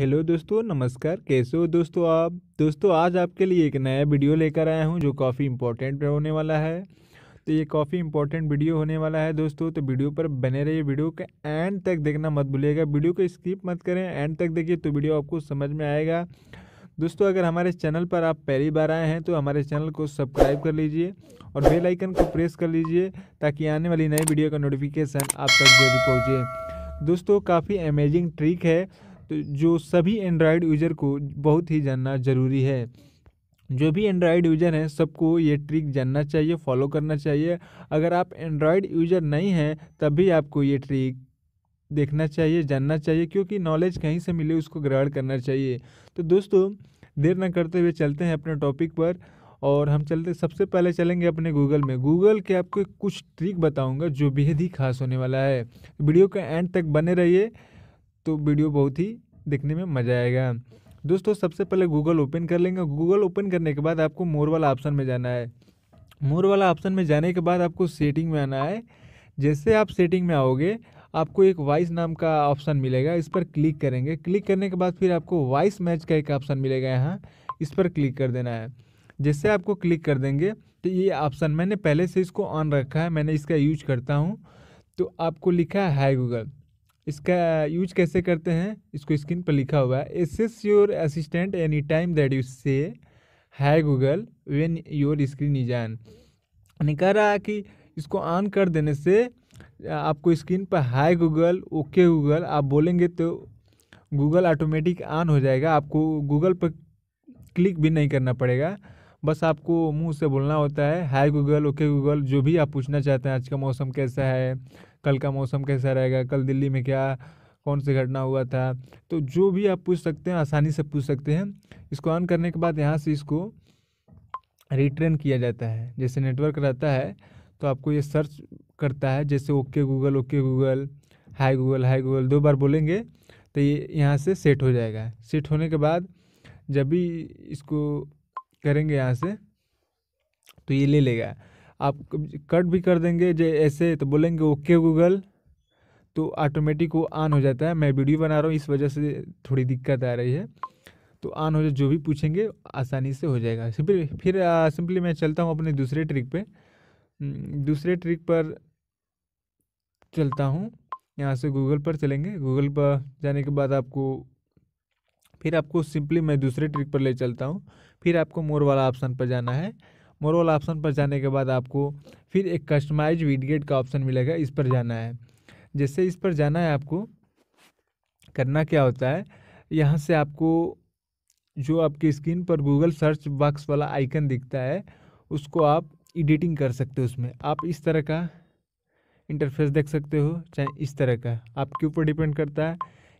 hello दोस्तों नमस्कार कैसे हो दोस्तों आप दोस्तों आज आपके लिए एक नया वीडियो लेकर आया हूं जो काफ़ी इंपॉर्टेंट होने वाला है तो ये काफ़ी इंपॉर्टेंट वीडियो होने वाला है दोस्तों तो वीडियो पर बने रहिए वीडियो के एंड तक देखना मत भूलिएगा वीडियो को स्किप मत करें एंड तक देखिए तो वीडियो आपको समझ में आएगा दोस्तों अगर हमारे चैनल पर आप पहली बार आए हैं तो हमारे चैनल को सब्सक्राइब कर लीजिए और बेल आइकन को प्रेस कर लीजिए ताकि आने वाली नई वीडियो का नोटिफिकेशन आप तक जल्दी पहुँचे दोस्तों काफ़ी अमेजिंग ट्रिक है तो जो सभी एंड्रॉयड यूज़र को बहुत ही जानना ज़रूरी है जो भी एंड्रॉयड यूज़र हैं सबको ये ट्रिक जानना चाहिए फॉलो करना चाहिए अगर आप एंड्रॉयड यूज़र नहीं हैं तब भी आपको ये ट्रिक देखना चाहिए जानना चाहिए क्योंकि नॉलेज कहीं से मिले उसको ग्रहण करना चाहिए तो दोस्तों देर न करते हुए चलते हैं अपने टॉपिक पर और हम चलते सबसे पहले चलेंगे अपने गूगल में गूगल के आपको कुछ ट्रिक बताऊंगा जो बेहद ही खास होने वाला है वीडियो का एंड तक बने रहिए तो वीडियो बहुत ही देखने में मज़ा आएगा दोस्तों सबसे पहले गूगल ओपन कर लेंगे गूगल ओपन करने के बाद आपको मोर वाला ऑप्शन में जाना है मोर वाला ऑप्शन में जाने के बाद आपको सेटिंग में आना है जैसे आप सेटिंग में आओगे आपको एक वॉइस नाम का ऑप्शन मिलेगा इस पर क्लिक करेंगे क्लिक करने के बाद फिर आपको वॉइस मैच का एक ऑप्शन मिलेगा यहाँ इस पर क्लिक कर देना है जैसे आपको क्लिक कर देंगे तो ये ऑप्शन मैंने पहले से इसको ऑन रखा है मैंने इसका यूज करता हूँ तो आपको लिखा है हाई गूगल इसका यूज कैसे करते हैं इसको स्क्रीन पर लिखा हुआ है access your assistant any time that you say hi Google when your screen is on यानी कह रहा है कि इसको ऑन कर देने से आपको स्क्रीन पर हाई गूगल ओके गूगल आप बोलेंगे तो गूगल ऑटोमेटिक ऑन हो जाएगा आपको गूगल पर क्लिक भी नहीं करना पड़ेगा बस आपको मुंह से बोलना होता है हाय गूगल ओके गूगल जो भी आप पूछना चाहते हैं आज का मौसम कैसा है कल का मौसम कैसा रहेगा कल दिल्ली में क्या कौन सी घटना हुआ था तो जो भी आप पूछ सकते हैं आसानी से पूछ सकते हैं इसको ऑन करने के बाद यहाँ से इसको रिटर्न किया जाता है जैसे नेटवर्क रहता है तो आपको ये सर्च करता है जैसे okay Google okay Google hi Google hi Google दो बार बोलेंगे तो ये यहाँ से सेट हो जाएगा सेट होने के बाद जब भी इसको करेंगे यहाँ से तो ये ले लेगा आप कट भी कर देंगे जे ऐसे तो बोलेंगे ओके गूगल तो ऑटोमेटिक वो ऑन हो जाता है मैं वीडियो बना रहा हूँ इस वजह से थोड़ी दिक्कत आ रही है तो ऑन हो जाए जो भी पूछेंगे आसानी से हो जाएगा फिर फिर सिंपली मैं चलता हूँ अपने दूसरे ट्रिक पे हम्म, दूसरे ट्रिक पर चलता हूँ यहाँ से गूगल पर चलेंगे गूगल पर जाने के बाद आपको फिर आपको सिंपली मैं दूसरे ट्रिक पर ले चलता हूँ फिर आपको मोर वाला ऑप्शन पर जाना है मोरल ऑप्शन पर जाने के बाद आपको फिर एक कस्टमाइज विडगेट का ऑप्शन मिलेगा इस पर जाना है जैसे इस पर जाना है आपको करना क्या होता है यहाँ से आपको जो आपकी स्क्रीन पर गूगल सर्च बॉक्स वाला आइकन दिखता है उसको आप एडिटिंग कर सकते हो उसमें आप इस तरह का इंटरफेस देख सकते हो चाहे इस तरह का आपके ऊपर डिपेंड करता है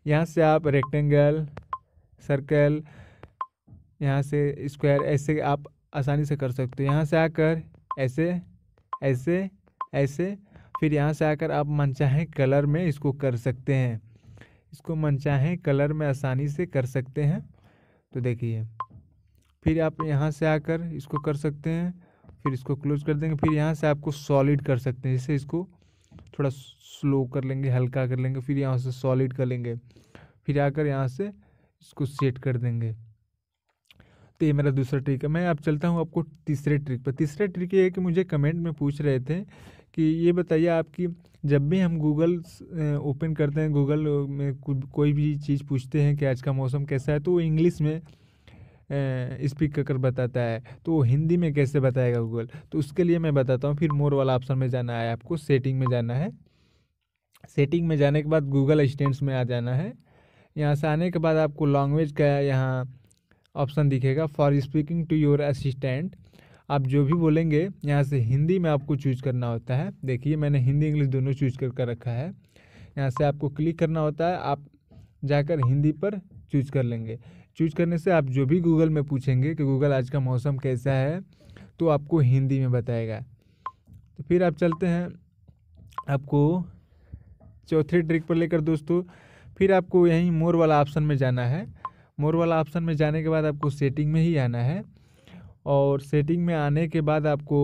यहाँ से आप रेक्टेंगल सर्कल यहाँ से स्क्वायर ऐसे आप आसानी से कर सकते हो यहाँ से आकर ऐसे ऐसे ऐसे फिर यहाँ से आकर आप मनचाहे कलर में इसको कर सकते हैं इसको मनचाहे कलर में आसानी से कर सकते हैं तो देखिए फिर आप यहाँ से आकर इसको कर सकते हैं फिर इसको क्लोज कर देंगे फिर यहाँ से आपको सॉलिड कर सकते हैं जैसे इसको थोड़ा स्लो कर लेंगे हल्का कर लेंगे फिर यहाँ से सॉलिड कर लेंगे फिर आकर यहाँ से इसको सेट कर देंगे तो ये मेरा दूसरा ट्रिक है मैं अब चलता हूँ आपको तीसरे ट्रिक पर तीसरे ट्रिक ये है कि मुझे कमेंट में पूछ रहे थे कि ये बताइए आपकी जब भी हम गूगल ओपन करते हैं गूगल में कोई भी चीज़ पूछते हैं कि आज का मौसम कैसा है तो वो इंग्लिश में स्पीक कर बताता है तो वो हिंदी में कैसे बताएगा गूगल तो उसके लिए मैं बताता हूँ फिर मोर वाला ऑप्शन में जाना है आपको सेटिंग में जाना है सेटिंग में जाने के बाद गूगल असिस्टेंट्स में आ जाना है यहाँ से आने के बाद आपको लैंग्वेज का यहाँ ऑप्शन दिखेगा for speaking to your assistant आप जो भी बोलेंगे यहाँ से हिंदी में आपको चूज करना होता है देखिए मैंने हिंदी इंग्लिश दोनों चूज कर कर रखा है यहाँ से आपको क्लिक करना होता है आप जाकर हिंदी पर चूज कर लेंगे चूज करने से आप जो भी गूगल में पूछेंगे कि गूगल आज का मौसम कैसा है तो आपको हिंदी में बताएगा तो फिर आप चलते हैं आपको चौथे ट्रिक पर लेकर दोस्तों फिर आपको यहीं मोर वाला ऑप्शन में जाना है मोर वाला ऑप्शन में जाने के बाद आपको सेटिंग में ही आना है और सेटिंग में आने के बाद आपको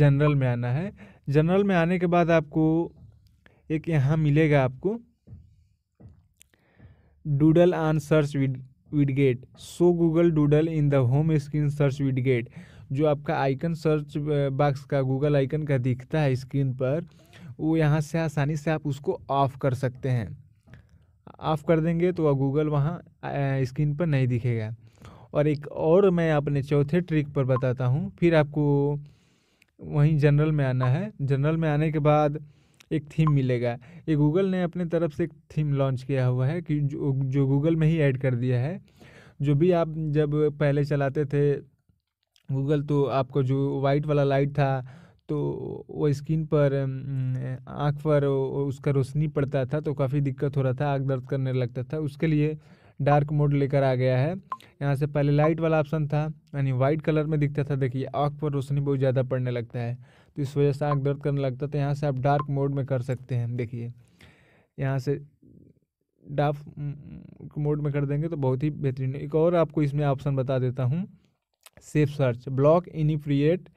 जनरल में आना है जनरल में आने के बाद आपको एक यहाँ मिलेगा आपको डूडल ऑन सर्च विड widget so Google doodle in the home screen search widget जो आपका आइकन सर्च बॉक्स का गूगल आइकन का दिखता है स्क्रीन पर वो यहाँ से आसानी से आप उसको ऑफ कर सकते हैं ऑफ़ कर देंगे तो वह गूगल वहाँ स्क्रीन पर नहीं दिखेगा और एक और मैं अपने चौथे ट्रिक पर बताता हूँ फिर आपको वहीं जनरल में आना है जनरल में आने के बाद एक थीम मिलेगा ये गूगल ने अपने तरफ से एक थीम लॉन्च किया हुआ है कि जो जो गूगल में ही ऐड कर दिया है जो भी आप जब पहले चलाते थे गूगल तो आपको जो वाइट वाला लाइट था तो वो स्किन पर आँख पर उसका रोशनी पड़ता था तो काफ़ी दिक्कत हो रहा था आँख दर्द करने लगता था उसके लिए डार्क मोड लेकर आ गया है यहाँ से पहले लाइट वाला ऑप्शन था यानी वाइट कलर में दिखता था देखिए आँख पर रोशनी बहुत ज़्यादा पड़ने लगता है तो इस वजह से आँख दर्द करने लगता था तो यहाँ से आप डार्क मोड में कर सकते हैं देखिए यहाँ से डार्क मोड में कर देंगे तो बहुत ही बेहतरीन एक और आपको इसमें ऑप्शन बता देता हूँ safe search block inappropriate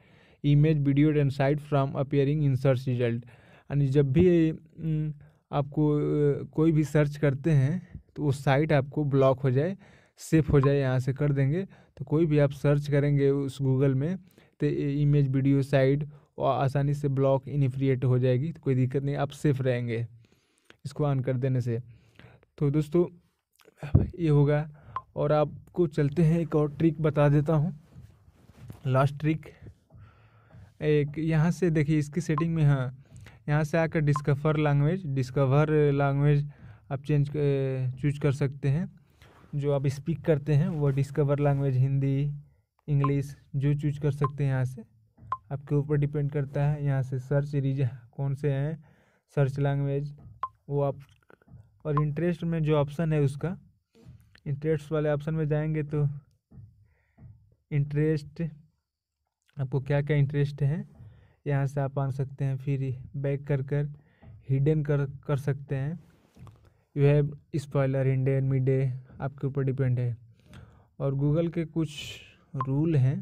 image video and site from appearing in search result यानी जब भी आपको कोई भी सर्च करते हैं तो वो साइट आपको ब्लॉक हो जाए सेफ हो जाए यहाँ से कर देंगे तो कोई भी आप सर्च करेंगे उस गूगल में तो इमेज वीडियो साइट और आसानी से ब्लॉक इनिफ्रिएट हो जाएगी तो कोई दिक्कत नहीं आप सेफ रहेंगे इसको ऑन कर देने से तो दोस्तों ये होगा और आपको चलते हैं एक और ट्रिक बता देता हूँ लास्ट ट्रिक एक यहाँ से देखिए इसकी सेटिंग में हाँ यहाँ से आकर डिस्कवर लैंग्वेज डिस्कवर लैंग्वेज आप चेंज चूज कर सकते हैं जो आप स्पीक करते हैं वह डिस्कवर लैंग्वेज हिंदी इंग्लिश जो चूज कर सकते हैं यहाँ से आपके ऊपर डिपेंड करता है यहाँ से सर्च रीज कौन से हैं सर्च लैंग्वेज वो आप और इंटरेस्ट में जो ऑप्शन है उसका इंटरेस्ट वाले ऑप्शन में जाएंगे तो इंटरेस्ट आपको क्या क्या इंटरेस्ट है यहाँ से आप आ सकते हैं फिर बैक कर कर हिडन कर कर सकते हैं you have spoiler hidden mid day आपके ऊपर डिपेंड है और गूगल के कुछ रूल हैं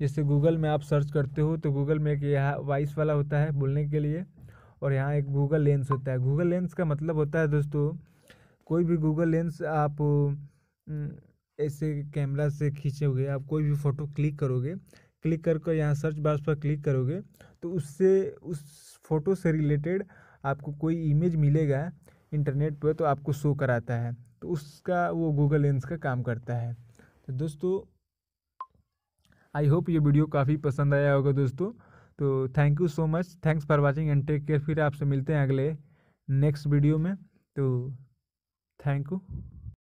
जैसे गूगल में आप सर्च करते हो तो गूगल में एक यहाँ वॉइस वाला होता है बोलने के लिए और यहाँ एक गूगल लेंस होता है गूगल लेंस का मतलब होता है दोस्तों कोई भी गूगल लेंस आप हम्म, ऐसे कैमरा से खींचे हुए आप कोई भी फ़ोटो क्लिक करोगे क्लिक कर कर यहाँ सर्च बार पर क्लिक करोगे तो उससे उस फ़ोटो से रिलेटेड आपको कोई इमेज मिलेगा इंटरनेट पर तो आपको शो कराता है तो उसका वो गूगल लेंस का काम करता है तो दोस्तों आई होप ये वीडियो काफ़ी पसंद आया होगा दोस्तों तो thank you so much thanks for watching and take care फिर आपसे मिलते हैं अगले नेक्स्ट वीडियो में तो थैंक यू